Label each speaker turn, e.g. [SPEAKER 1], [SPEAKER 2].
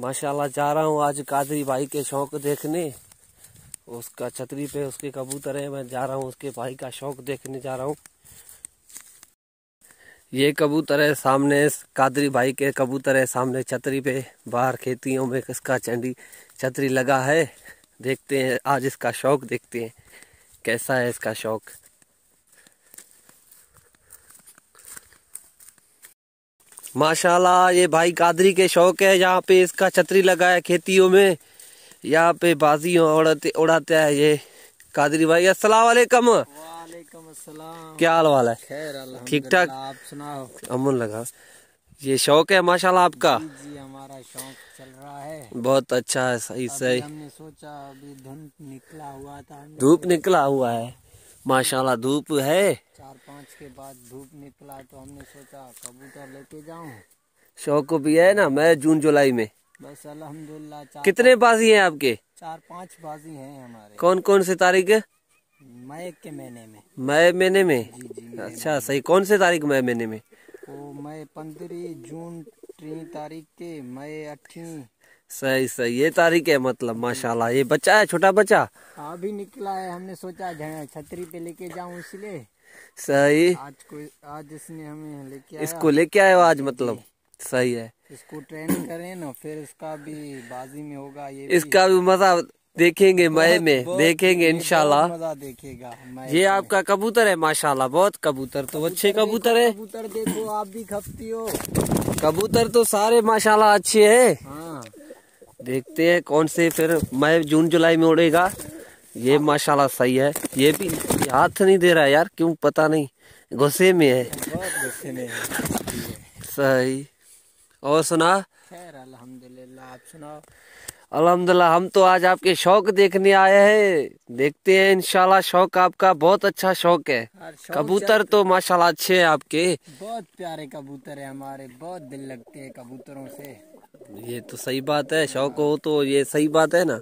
[SPEAKER 1] माशाल्लाह जा रहा हूँ आज कादरी भाई के शौक देखने उसका छतरी पे उसके कबूतर है मैं जा रहा हूँ उसके भाई का शौक देखने जा रहा हूँ ये कबूतर है सामने कादरी भाई के कबूतर है सामने छतरी पे बाहर खेतियों में इसका चंडी छतरी लगा है देखते हैं आज इसका शौक देखते हैं कैसा है इसका शौक माशाल्लाह ये भाई कादरी के शौक है यहाँ पे इसका छतरी लगा है खेतियों में यहाँ पे बाजी उड़ाते उड़ाते है ये कादरी भाई अस्सलाम वालेकुम क्या हाल वाला
[SPEAKER 2] है ठीक ठाक आप सुनाओ
[SPEAKER 1] अमन लगा ये शौक है माशाल्लाह आपका जी,
[SPEAKER 2] जी हमारा शौक चल रहा है बहुत अच्छा है सही सही हमने सोचा अभी धूप निकला हुआ था
[SPEAKER 1] धूप निकला हुआ है माशाल्लाह धूप है
[SPEAKER 2] चार पाँच के बाद धूप निकला तो हमने सोचा कबूतर लेके जाऊं
[SPEAKER 1] शौक को भी है ना मैं जून जुलाई में
[SPEAKER 2] बस अल्हम्दुलिल्लाह कितने बाजी हैं आपके चार पाँच बाजी हैं हमारे
[SPEAKER 1] कौन कौन से तारीख
[SPEAKER 2] मई के महीने में
[SPEAKER 1] मई महीने में अच्छा सही कौन से तारीख मई महीने में
[SPEAKER 2] मई पंद्रह जून तीन तारीख के मई अठी
[SPEAKER 1] सही सही ये तारीख है मतलब माशाल्लाह ये बच्चा है छोटा बच्चा
[SPEAKER 2] अभी निकला है हमने सोचा छतरी पे लेके जाऊं इसलिए सही आज को आज इसने हमें लेके इसको लेके आए आज मतलब सही है इसको ट्रेनिंग करें ना फिर इसका भी बाजी में होगा ये इसका भी मजा
[SPEAKER 1] देखेंगे मई में देखेंगे इनशाला देखेगा ये आपका कबूतर है माशाल्लाह बहुत कबूतर तो अच्छे कबूतर है
[SPEAKER 2] कबूतर देखो आप भी खपती हो
[SPEAKER 1] कबूतर तो सारे माशाल्लाह अच्छे है हाँ। देखते हैं कौन से फिर मई जून जुलाई में उड़ेगा ये माशाल्लाह सही है ये भी हाथ नहीं दे रहा यार क्यों पता नहीं गुस्से में
[SPEAKER 2] है
[SPEAKER 1] सही और सुना आप सुनाओ अलहमदिल्ला हम तो आज आपके शौक देखने आए हैं देखते हैं इनशाला शौक आपका बहुत अच्छा शौक है कबूतर तो माशाल्लाह अच्छे हैं आपके
[SPEAKER 2] बहुत प्यारे कबूतर है हमारे बहुत दिल लगते हैं कबूतरों से
[SPEAKER 1] ये तो सही बात है शौक हो तो ये सही बात है ना